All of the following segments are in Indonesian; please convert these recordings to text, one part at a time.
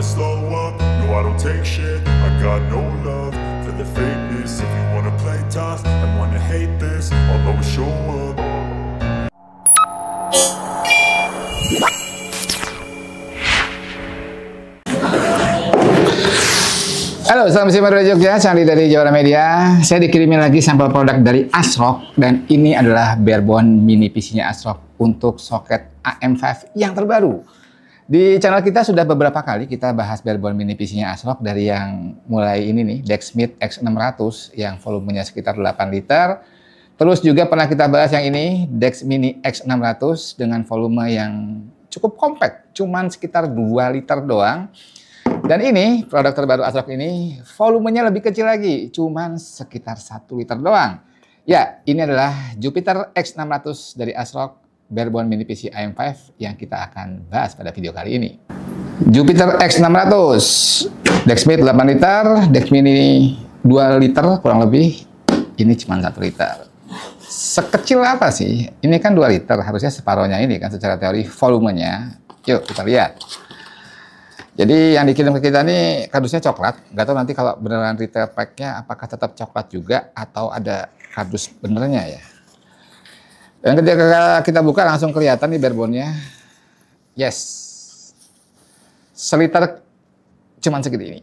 never slow up, no I don't take shit I got no love for the fakeness If you wanna play tough and wanna hate this I'll always show up Halo, selamat siang dari Jogja, Sandi dari Jawara Media. Saya dikirimin lagi sampel produk dari Asrock dan ini adalah barebone mini PC-nya Asrock untuk soket AM5 yang terbaru di channel kita sudah beberapa kali kita bahas barebone mini PC-nya Asrock dari yang mulai ini nih, Dexmit X600 yang volumenya sekitar 8 liter. Terus juga pernah kita bahas yang ini, Dex Mini X600 dengan volume yang cukup compact, cuman sekitar 2 liter doang. Dan ini, produk terbaru Asrock ini, volumenya lebih kecil lagi, cuman sekitar 1 liter doang. Ya, ini adalah Jupiter X600 dari Asrock barebone mini PC IM5 yang kita akan bahas pada video kali ini. Jupiter X600, Dex Mid 8 liter, Dex Mini 2 liter kurang lebih, ini cuma 1 liter. Sekecil apa sih? Ini kan 2 liter, harusnya separohnya ini kan secara teori volumenya. Yuk kita lihat. Jadi yang dikirim ke kita ini kardusnya coklat. Gak tau nanti kalau beneran retail packnya apakah tetap coklat juga atau ada kardus benernya ya. Yang ketika kita buka langsung kelihatan nih barebone-nya. Yes. seliter cuman segitu ini.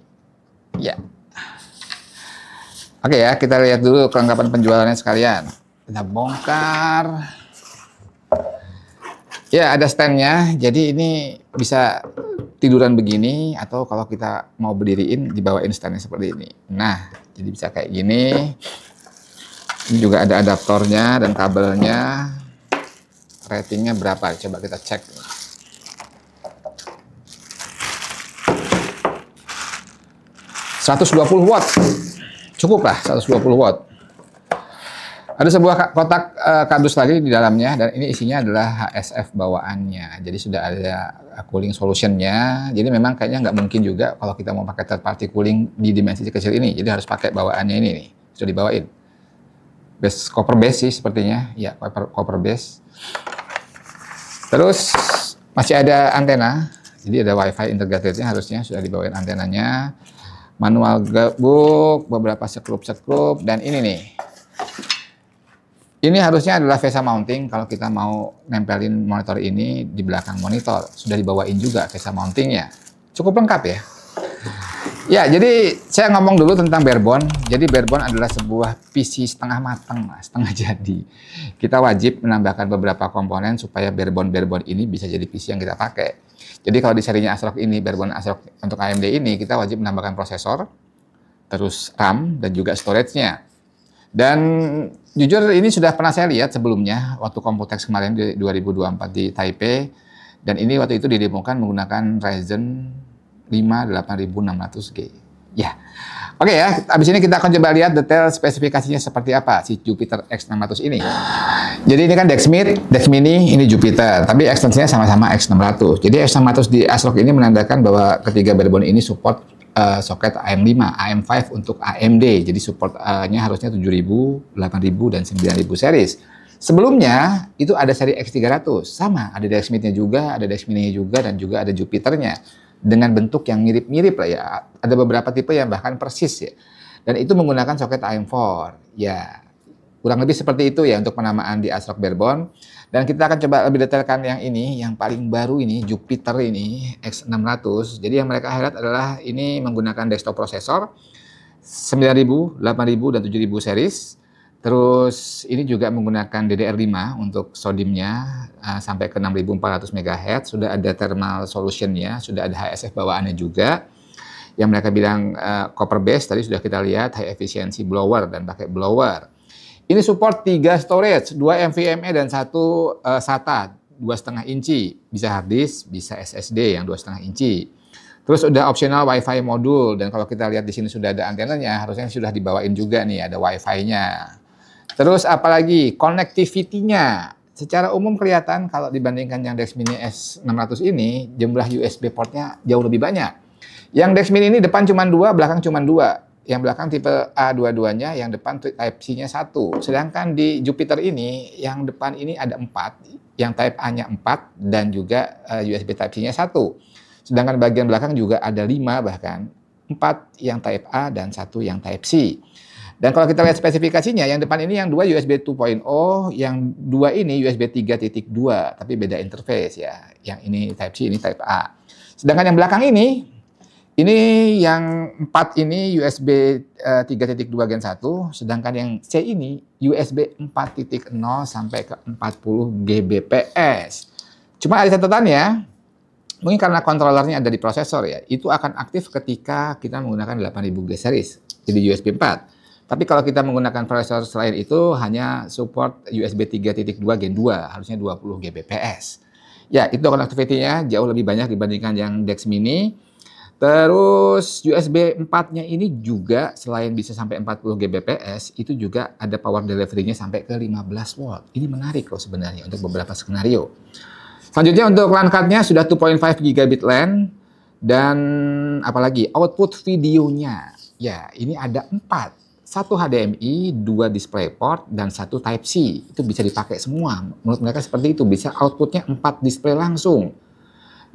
Ya. Yeah. Oke okay ya, kita lihat dulu kelengkapan penjualannya sekalian. Kita bongkar. Ya, ada standnya. Jadi ini bisa tiduran begini atau kalau kita mau berdiriin dibawain standnya seperti ini. Nah, jadi bisa kayak gini. Ini juga ada adaptornya dan kabelnya. Ratingnya berapa? Coba kita cek. Seratus dua puluh watt. Cukup lah Seratus dua puluh watt. Ada sebuah kotak uh, kardus lagi di dalamnya dan ini isinya adalah HSF bawaannya. Jadi sudah ada cooling solutionnya. Jadi memang kayaknya nggak mungkin juga kalau kita mau pakai third party cooling di dimensi kecil ini. Jadi harus pakai bawaannya ini nih. Sudah dibawain base copper base sih sepertinya. Ya, copper copper base. Terus masih ada antena. Jadi ada wifi integratednya harusnya sudah dibawain antenanya. Manual gabuk, beberapa sekrup-sekrup dan ini nih. Ini harusnya adalah VESA mounting kalau kita mau nempelin monitor ini di belakang monitor. Sudah dibawain juga VESA mountingnya. Cukup lengkap ya. Ya, jadi saya ngomong dulu tentang barebone. Jadi barebone adalah sebuah PC setengah matang, setengah jadi. Kita wajib menambahkan beberapa komponen supaya barebone-barebone ini bisa jadi PC yang kita pakai. Jadi kalau di serinya Asrock ini, barebone Asrock untuk AMD ini, kita wajib menambahkan prosesor, terus RAM, dan juga storage-nya. Dan jujur ini sudah pernah saya lihat sebelumnya, waktu Computex kemarin di 2024 di Taipei, dan ini waktu itu didemokan menggunakan Ryzen 58600G. Ya. Oke okay ya, habis ini kita akan coba lihat detail spesifikasinya seperti apa si Jupiter X600 ini. Jadi ini kan Dexmit, Mini, ini Jupiter, tapi ekstensinya sama-sama X600. Jadi X600 di ASRock ini menandakan bahwa ketiga barebone ini support uh, soket AM5, AM5 untuk AMD. Jadi supportnya uh harusnya 7000, 8000 dan 9000 series. Sebelumnya itu ada seri X300, sama ada Mid-nya juga, ada Mini-nya juga dan juga ada Jupiternya dengan bentuk yang mirip-mirip lah ya. Ada beberapa tipe yang bahkan persis ya. Dan itu menggunakan soket AM4. Ya, kurang lebih seperti itu ya untuk penamaan di Asrock Barebone. Dan kita akan coba lebih detailkan yang ini, yang paling baru ini, Jupiter ini, X600. Jadi yang mereka highlight adalah ini menggunakan desktop prosesor 9000, 8000, dan 7000 series. Terus ini juga menggunakan DDR5 untuk sodimnya uh, eh, sampai ke 6400 MHz, sudah ada thermal solutionnya, sudah ada HSF bawaannya juga. Yang mereka bilang uh, copper base tadi sudah kita lihat high efficiency blower dan pakai blower. Ini support 3 storage, 2 NVMe dan satu uh, SATA dua setengah inci, bisa hard disk, bisa SSD yang dua setengah inci. Terus udah optional WiFi modul dan kalau kita lihat di sini sudah ada antenanya, harusnya sudah dibawain juga nih ada wi fi nya Terus apalagi konektivitinya, Secara umum kelihatan kalau dibandingkan yang Dex Mini S600 ini, jumlah USB portnya jauh lebih banyak. Yang Dex Mini ini depan cuma dua, belakang cuma dua. Yang belakang tipe A dua-duanya, yang depan Type-C-nya satu. Sedangkan di Jupiter ini, yang depan ini ada empat, yang Type A-nya empat, dan juga eh, USB Type-C-nya satu. Sedangkan bagian belakang juga ada lima bahkan, empat yang Type A dan satu yang Type C. Dan kalau kita lihat spesifikasinya, yang depan ini yang dua USB 2.0, yang dua ini USB 3.2, tapi beda interface ya. Yang ini Type-C, ini Type-A. Sedangkan yang belakang ini, ini yang empat ini USB 3.2 eh, Gen 1, sedangkan yang C ini USB 4.0 sampai ke 40 GBps. Cuma ada catatan ya, mungkin karena kontrolernya ada di prosesor ya, itu akan aktif ketika kita menggunakan 8000G series, jadi USB 4. Tapi kalau kita menggunakan processor selain itu hanya support USB 3.2 Gen 2, harusnya 20 Gbps. Ya, itu connectivity jauh lebih banyak dibandingkan yang DeX Mini. Terus USB 4-nya ini juga selain bisa sampai 40 Gbps, itu juga ada power delivery-nya sampai ke 15 watt. Ini menarik loh sebenarnya untuk beberapa skenario. Selanjutnya untuk LAN card-nya sudah 2.5 gigabit LAN dan apalagi output videonya. Ya, ini ada 4 satu HDMI, dua DisplayPort, dan satu Type-C. Itu bisa dipakai semua. Menurut mereka seperti itu. Bisa outputnya empat display langsung.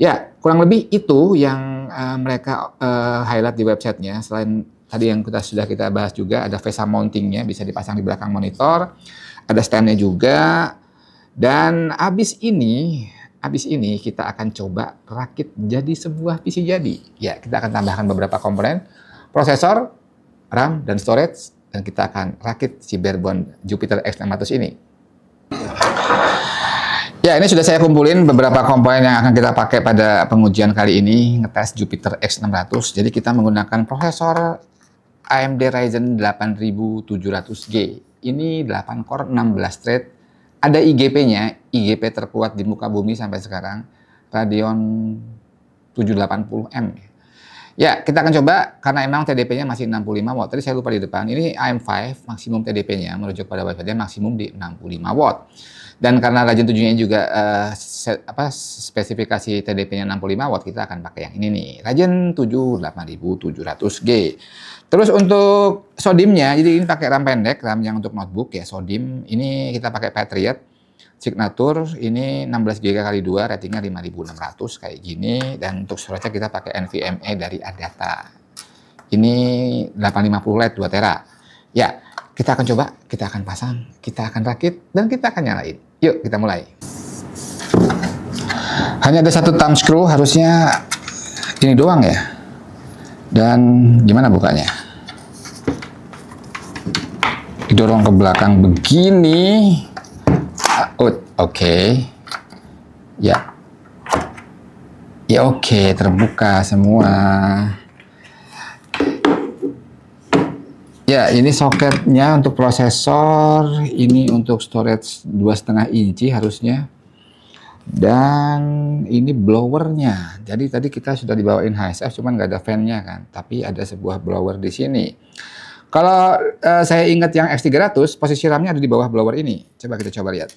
Ya, kurang lebih itu yang uh, mereka uh, highlight di websitenya. Selain tadi yang kita sudah kita bahas juga, ada VESA mountingnya, bisa dipasang di belakang monitor. Ada standnya juga. Dan abis ini, abis ini kita akan coba rakit jadi sebuah PC jadi. Ya, kita akan tambahkan beberapa komponen. Prosesor, RAM dan storage dan kita akan rakit si barebone Jupiter X600 ini. Ya, ini sudah saya kumpulin beberapa komponen yang akan kita pakai pada pengujian kali ini, ngetes Jupiter X600. Jadi kita menggunakan prosesor AMD Ryzen 8700G. Ini 8 core 16 thread. Ada IGP-nya, IGP terkuat di muka bumi sampai sekarang, Radeon 780M. Ya, kita akan coba karena emang TDP-nya masih 65 watt. Tadi saya lupa di depan. Ini AM5 maksimum TDP-nya merujuk pada wifi dia maksimum di 65 watt. Dan karena rajin tujuhnya juga uh, eh, set, apa spesifikasi TDP-nya 65 watt, kita akan pakai yang ini nih. ribu 7 8700G. Terus untuk sodimnya, jadi ini pakai RAM pendek, RAM yang untuk notebook ya, sodim. Ini kita pakai Patriot Signature ini 16 GB kali 2 ratingnya 5600 kayak gini dan untuk suratnya kita pakai NVMe dari Adata. Ini 850 LED 2 tera. Ya, kita akan coba, kita akan pasang, kita akan rakit dan kita akan nyalain. Yuk, kita mulai. Hanya ada satu thumb screw harusnya ini doang ya. Dan gimana bukanya? Didorong ke belakang begini. Oh, oke. Okay. Ya. Ya oke, okay, terbuka semua. Ya, ini soketnya untuk prosesor, ini untuk storage dua setengah inci harusnya. Dan ini blowernya. Jadi tadi kita sudah dibawain HSF, cuman nggak ada fan-nya kan. Tapi ada sebuah blower di sini. Kalau uh, saya ingat yang X300, posisi RAM-nya ada di bawah blower ini. Coba kita coba lihat.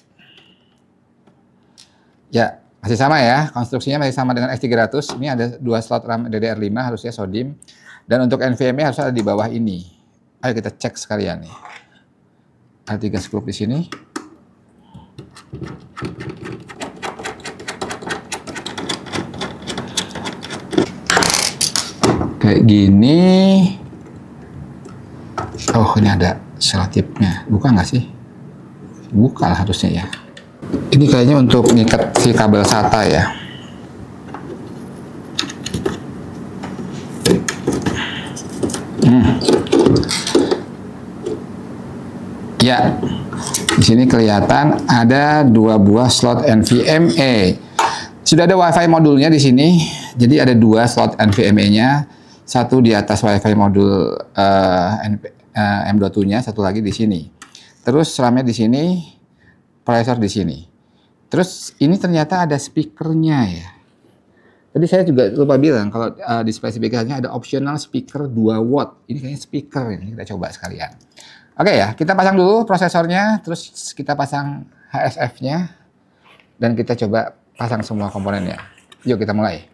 Ya, masih sama ya. Konstruksinya masih sama dengan X300. Ini ada dua slot RAM DDR5 harusnya SODIMM. Dan untuk NVMe harus ada di bawah ini. Ayo kita cek sekalian nih. Ada tiga di sini. Kayak gini. Oh, ini ada selotipnya. Buka nggak sih? Buka lah harusnya ya ini kayaknya untuk ngikat si kabel SATA ya hmm. ya di sini kelihatan ada dua buah slot NVMe sudah ada WiFi modulnya di sini jadi ada dua slot NVMe nya satu di atas WiFi modul uh, uh, M.2 nya satu lagi di sini terus ram di sini processor di sini Terus ini ternyata ada speakernya ya. Tadi saya juga lupa bilang kalau uh, eh, display speakernya ada optional speaker 2 watt. Ini kayaknya speaker ini kita coba sekalian. Oke okay ya, kita pasang dulu prosesornya, terus kita pasang HSF-nya dan kita coba pasang semua komponennya. Yuk kita mulai.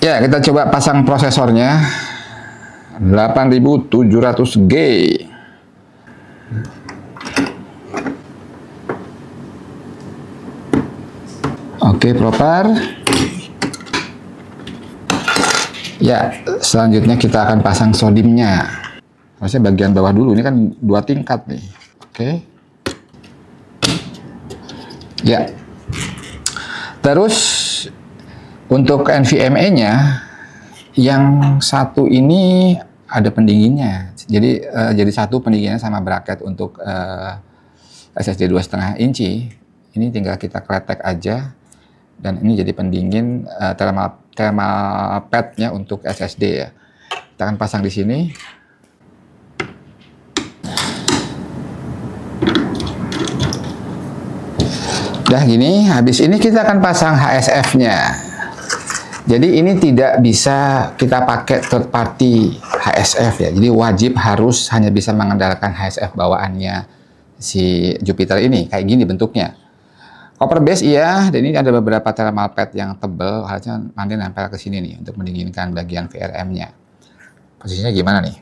Ya, kita coba pasang prosesornya. 8700G. Oke, proper. Ya, selanjutnya kita akan pasang sodimnya. Harusnya bagian bawah dulu, ini kan dua tingkat nih. Oke. Ya. Terus untuk NVMe-nya yang satu ini ada pendinginnya. Jadi uh, jadi satu pendinginnya sama bracket untuk uh, eh, SSD dua setengah inci. Ini tinggal kita kretek aja dan ini jadi pendingin uh, thermal thermal padnya untuk SSD ya. Kita akan pasang di sini. Udah gini, habis ini kita akan pasang HSF-nya. Jadi ini tidak bisa kita pakai third party HSF ya. Jadi wajib harus hanya bisa mengandalkan HSF bawaannya si Jupiter ini. Kayak gini bentuknya. Copper base iya, dan ini ada beberapa thermal pad yang tebal, harusnya nanti nempel ke sini nih untuk mendinginkan bagian VRM-nya. Posisinya gimana nih?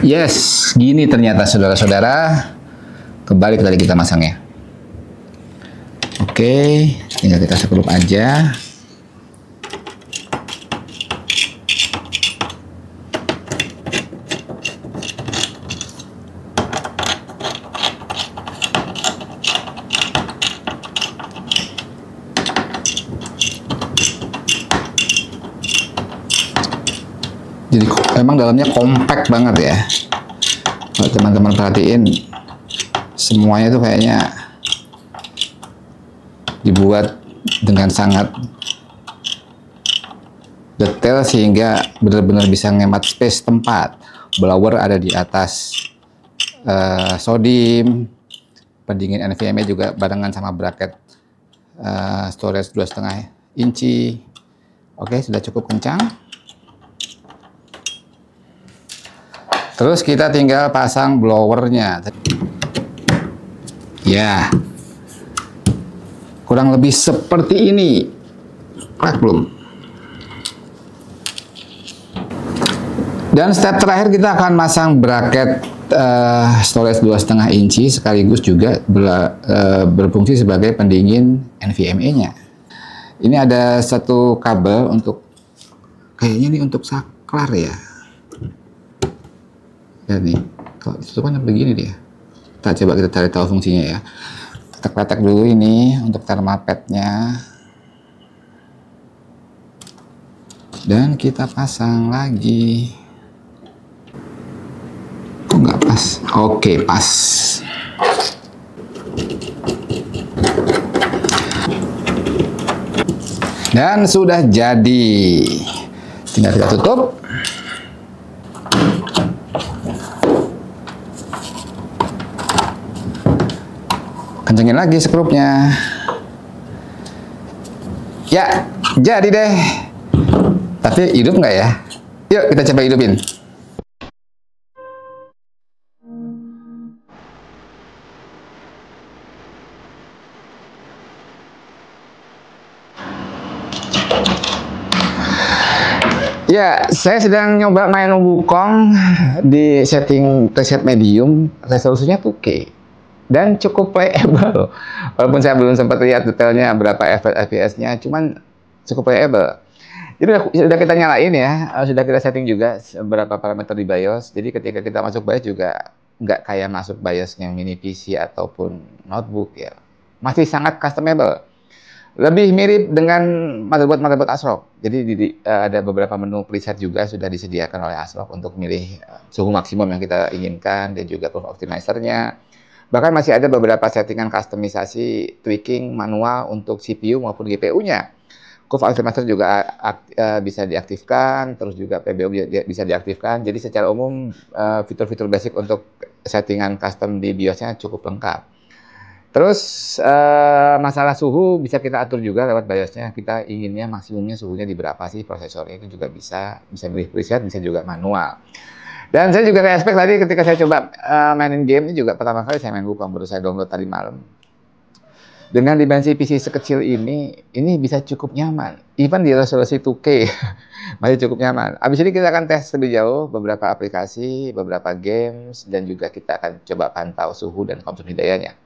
Yes, gini ternyata saudara-saudara. Kembali tadi kita masangnya. Oke, tinggal kita sekelup aja. jadi emang dalamnya kompak banget ya kalau teman-teman perhatiin semuanya itu kayaknya dibuat dengan sangat detail sehingga benar-benar bisa ngemat space tempat blower ada di atas uh, eh, sodim pendingin NVMe juga barengan sama bracket uh, storage dua inci oke sudah cukup kencang Terus kita tinggal pasang blowernya. Ya. Kurang lebih seperti ini. Klik ah, belum? Dan step terakhir kita akan masang bracket uh, storage 2,5 inci sekaligus juga bela, uh, berfungsi sebagai pendingin NVMe-nya. Ini ada satu kabel untuk kayaknya ini untuk saklar ya ya nih kalau tutupannya kan begini dia kita coba kita cari tahu fungsinya ya kita kletek dulu ini untuk thermapetnya dan kita pasang lagi kok nggak pas oke pas dan sudah jadi tinggal kita tutup kencengin lagi skrupnya ya jadi deh tapi hidup nggak ya yuk kita coba hidupin Ya, saya sedang nyoba main wukong di setting preset medium, resolusinya 2K dan cukup playable. Walaupun saya belum sempat lihat detailnya berapa FPS-nya, cuman cukup playable. Jadi sudah kita nyalain ya, eh, sudah kita setting juga beberapa parameter di BIOS. Jadi ketika kita masuk BIOS juga nggak kayak masuk BIOS yang mini PC ataupun notebook ya. Masih sangat customable. Lebih mirip dengan motherboard-motherboard ASRock. Jadi di, di, eh, ada beberapa menu preset juga sudah disediakan oleh ASRock untuk milih eh, suhu maksimum yang kita inginkan dan juga proof optimizer-nya Bahkan masih ada beberapa settingan customisasi tweaking manual untuk CPU maupun GPU-nya. Curve Optimizer juga eh, eh, bisa diaktifkan, terus juga PBO bisa diaktifkan. Jadi secara umum eh, fitur-fitur basic untuk settingan custom di BIOS-nya cukup lengkap. Terus masalah suhu bisa kita atur juga lewat BIOS-nya. Kita inginnya maksimumnya suhunya di berapa sih prosesornya itu juga bisa bisa milih preset, bisa juga manual. Dan saya juga respect tadi ketika saya coba uh, mainin game ini juga pertama kali saya main Wukong baru saya download tadi malam. Dengan dimensi PC sekecil ini, ini bisa cukup nyaman. Even di resolusi 2K masih cukup nyaman. Abis ini kita akan tes lebih jauh beberapa aplikasi, beberapa games, dan juga kita akan coba pantau suhu dan konsumsi dayanya.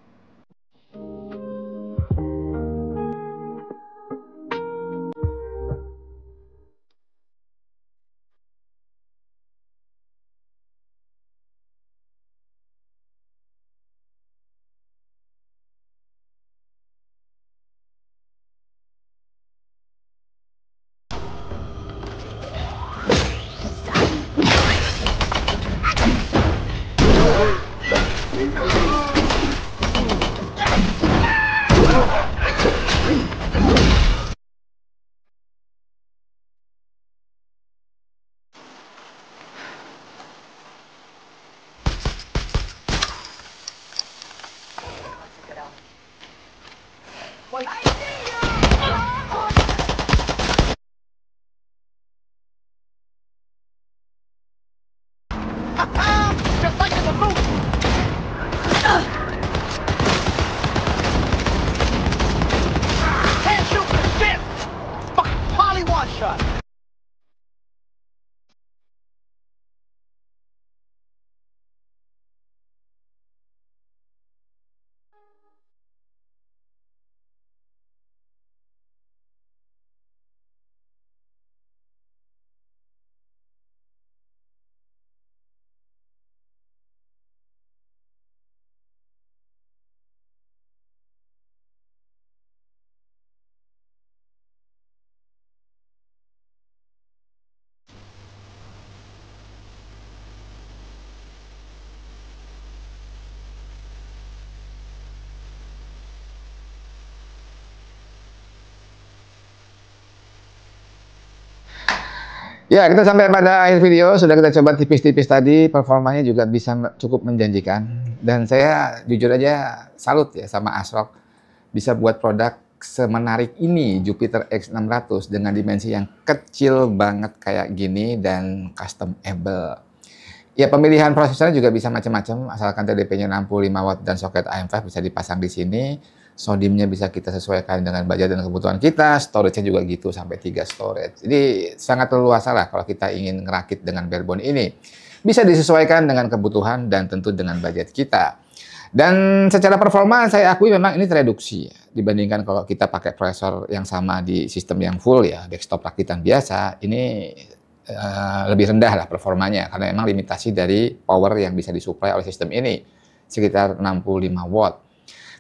Ya, kita sampai pada akhir video. Sudah kita coba tipis-tipis tadi. Performanya juga bisa cukup menjanjikan. Dan saya jujur aja salut ya sama Asrock. Bisa buat produk semenarik ini Jupiter X600 dengan dimensi yang kecil banget kayak gini dan custom able Ya pemilihan prosesornya juga bisa macam-macam asalkan TDP-nya 65 watt dan soket AM5 bisa dipasang di sini sodiumnya bisa kita sesuaikan dengan budget dan kebutuhan kita, storage-nya juga gitu sampai 3 storage. Jadi sangat leluasa lah kalau kita ingin ngerakit dengan barebone ini. Bisa disesuaikan dengan kebutuhan dan tentu dengan budget kita. Dan secara performa saya akui memang ini tereduksi ya, dibandingkan kalau kita pakai processor yang sama di sistem yang full ya, desktop rakitan biasa, ini uh, lebih rendah lah performanya karena memang limitasi dari power yang bisa disuplai oleh sistem ini sekitar 65 watt.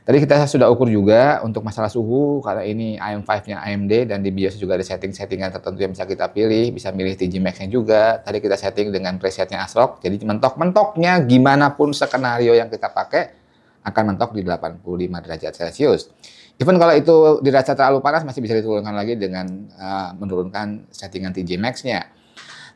Tadi kita sudah ukur juga untuk masalah suhu karena ini IM5-nya AMD dan di BIOS juga ada setting-settingan tertentu yang bisa kita pilih, bisa milih TG Max-nya juga. Tadi kita setting dengan presetnya ASRock, jadi mentok-mentoknya gimana pun skenario yang kita pakai akan mentok di 85 derajat Celcius. Even kalau itu dirasa terlalu panas masih bisa diturunkan lagi dengan uh, menurunkan settingan TG Max-nya.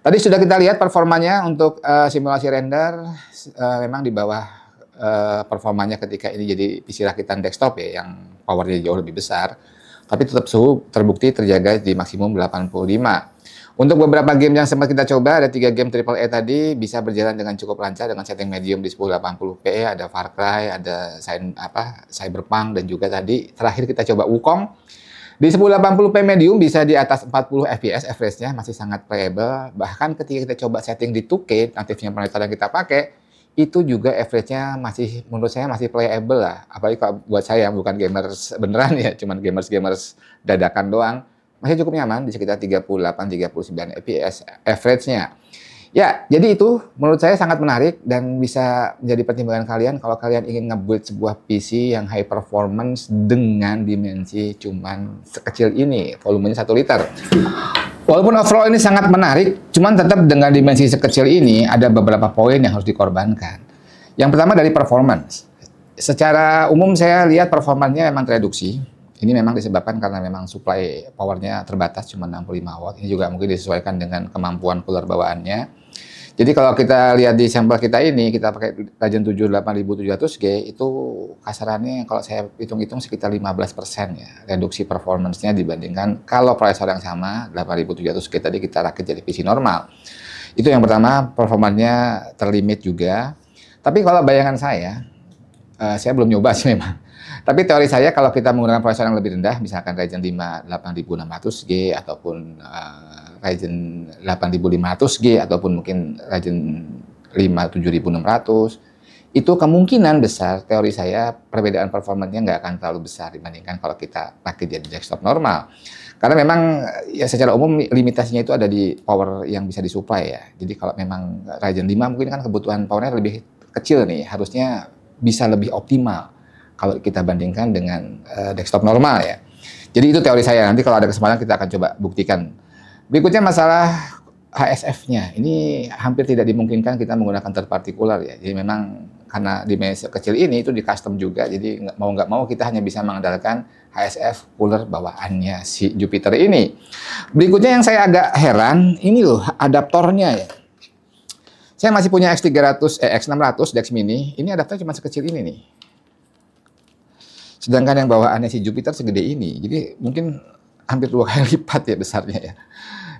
Tadi sudah kita lihat performanya untuk uh, simulasi render uh, memang di bawah Eh, performanya ketika ini jadi PC rakitan desktop ya yang powernya jauh lebih besar. Tapi tetap suhu terbukti terjaga di maksimum 85. Untuk beberapa game yang sempat kita coba, ada tiga game triple AAA tadi bisa berjalan dengan cukup lancar dengan setting medium di 1080p, ada Far Cry, ada sign, apa, Cyberpunk, dan juga tadi terakhir kita coba Wukong. Di 1080p medium bisa di atas 40 fps average-nya, masih sangat playable. Bahkan ketika kita coba setting di 2K, native monitor yang kita pakai, itu juga average-nya masih menurut saya masih playable lah. Apalagi kalau buat saya yang bukan gamers beneran ya, cuman gamers-gamers dadakan doang. Masih cukup nyaman di sekitar 38 39 fps average-nya. Ya, jadi itu menurut saya sangat menarik dan bisa menjadi pertimbangan kalian kalau kalian ingin ngebuild sebuah PC yang high performance dengan dimensi cuman sekecil ini, volumenya 1 liter. Walaupun overall ini sangat menarik, cuman tetap dengan dimensi sekecil ini ada beberapa poin yang harus dikorbankan. Yang pertama dari performance. Secara umum saya lihat performanya memang tereduksi. Ini memang disebabkan karena memang supply powernya terbatas cuma 65 watt. Ini juga mungkin disesuaikan dengan kemampuan cooler bawaannya. Jadi kalau kita lihat di sampel kita ini, kita pakai tujuh 78700G, itu kasarannya kalau saya hitung-hitung sekitar 15% ya, reduksi performancenya dibandingkan kalau prosesor yang sama, 8700G tadi kita rakit jadi PC normal. Itu yang pertama, performanya terlimit juga. Tapi kalau bayangan saya, uh, saya belum nyoba sih memang. Tapi teori saya kalau kita menggunakan prosesor yang lebih rendah, misalkan Ryzen 5 8600G ataupun eh, Ryzen 8500G ataupun mungkin Ryzen 5 7600 itu kemungkinan besar teori saya perbedaan performanya nggak akan terlalu besar dibandingkan kalau kita pakai jadi desktop normal. Karena memang ya secara umum limitasinya itu ada di power yang bisa disuplai ya. Jadi kalau memang Ryzen 5 mungkin kan kebutuhan powernya lebih kecil nih, harusnya bisa lebih optimal kalau kita bandingkan dengan uh, desktop normal ya. Jadi itu teori saya. Nanti kalau ada kesempatan kita akan coba buktikan Berikutnya masalah HSF-nya. Ini hampir tidak dimungkinkan kita menggunakan terpartikular ya. Jadi memang karena dimensi kecil ini itu di custom juga. Jadi mau nggak mau kita hanya bisa mengandalkan HSF cooler bawaannya si Jupiter ini. Berikutnya yang saya agak heran, ini loh adaptornya ya. Saya masih punya X300, eh, X600 Dex Mini. Ini adaptor cuma sekecil ini nih. Sedangkan yang bawaannya si Jupiter segede ini. Jadi mungkin hampir dua kali lipat ya besarnya ya.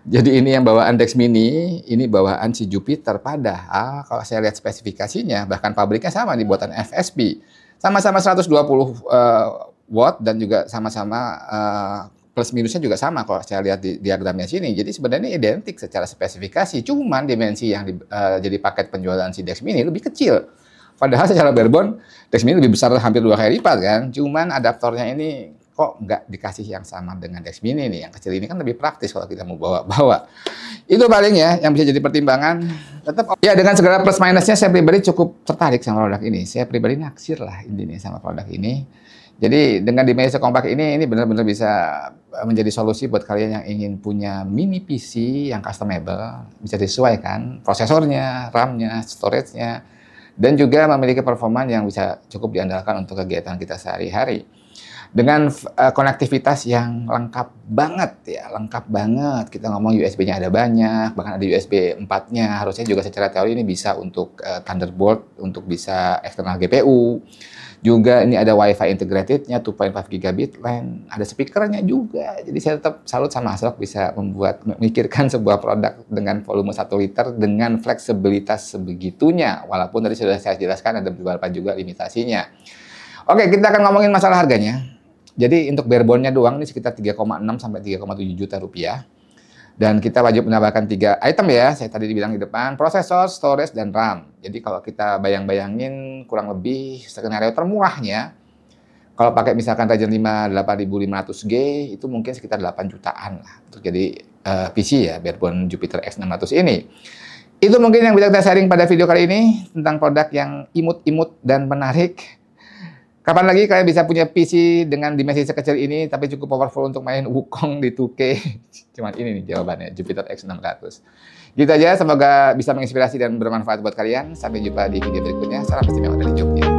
Jadi ini yang bawaan Dex Mini, ini bawaan si Jupiter. Padahal kalau saya lihat spesifikasinya, bahkan pabriknya sama nih buatan FSB. Sama-sama 120 uh, eh, watt dan juga sama-sama uh, plus minusnya juga sama kalau saya lihat di diagramnya sini. Jadi sebenarnya identik secara spesifikasi, cuman dimensi yang di, uh, jadi paket penjualan si Dex Mini lebih kecil. Padahal secara barebone Dex Mini lebih besar hampir dua kali lipat kan. Cuman adaptornya ini kok nggak dikasih yang sama dengan Dex Mini nih? Yang kecil ini kan lebih praktis kalau kita mau bawa-bawa. Itu paling ya yang bisa jadi pertimbangan. Tetap ya dengan segala plus minusnya saya pribadi cukup tertarik sama produk ini. Saya pribadi naksir lah intinya sama produk ini. Jadi dengan di meja kompak ini, ini benar-benar bisa eh, menjadi solusi buat kalian yang ingin punya mini PC yang customable, bisa disesuaikan prosesornya, RAM-nya, storage-nya, dan juga memiliki performa yang bisa cukup diandalkan untuk kegiatan kita sehari-hari dengan uh, konektivitas yang lengkap banget ya, lengkap banget. Kita ngomong USB-nya ada banyak, bahkan ada USB 4-nya. Harusnya juga secara teori ini bisa untuk uh, eh, Thunderbolt, untuk bisa eksternal GPU. Juga ini ada WiFi integratednya 2.5 gigabit LAN, ada speakernya juga. Jadi saya tetap salut sama Asrock bisa membuat memikirkan sebuah produk dengan volume satu liter dengan fleksibilitas sebegitunya. Walaupun tadi sudah saya jelaskan ada beberapa juga limitasinya. Oke, kita akan ngomongin masalah harganya. Jadi untuk barebone-nya doang ini sekitar 3,6 sampai 3,7 juta rupiah. Dan kita wajib menambahkan tiga item ya, saya tadi dibilang di depan, prosesor, storage, dan RAM. Jadi kalau kita bayang-bayangin kurang lebih skenario termurahnya, kalau pakai misalkan Ryzen 5 8500G itu mungkin sekitar 8 jutaan lah. Jadi uh, eh, PC ya, barebone Jupiter X600 ini. Itu mungkin yang bisa kita sharing pada video kali ini tentang produk yang imut-imut dan menarik Kapan lagi kalian bisa punya PC dengan dimensi sekecil ini tapi cukup powerful untuk main Wukong di 2K? Cuman ini nih jawabannya, Jupiter X600. Gitu aja, semoga bisa menginspirasi dan bermanfaat buat kalian. Sampai jumpa di video berikutnya. Salam istimewa dari Jogja.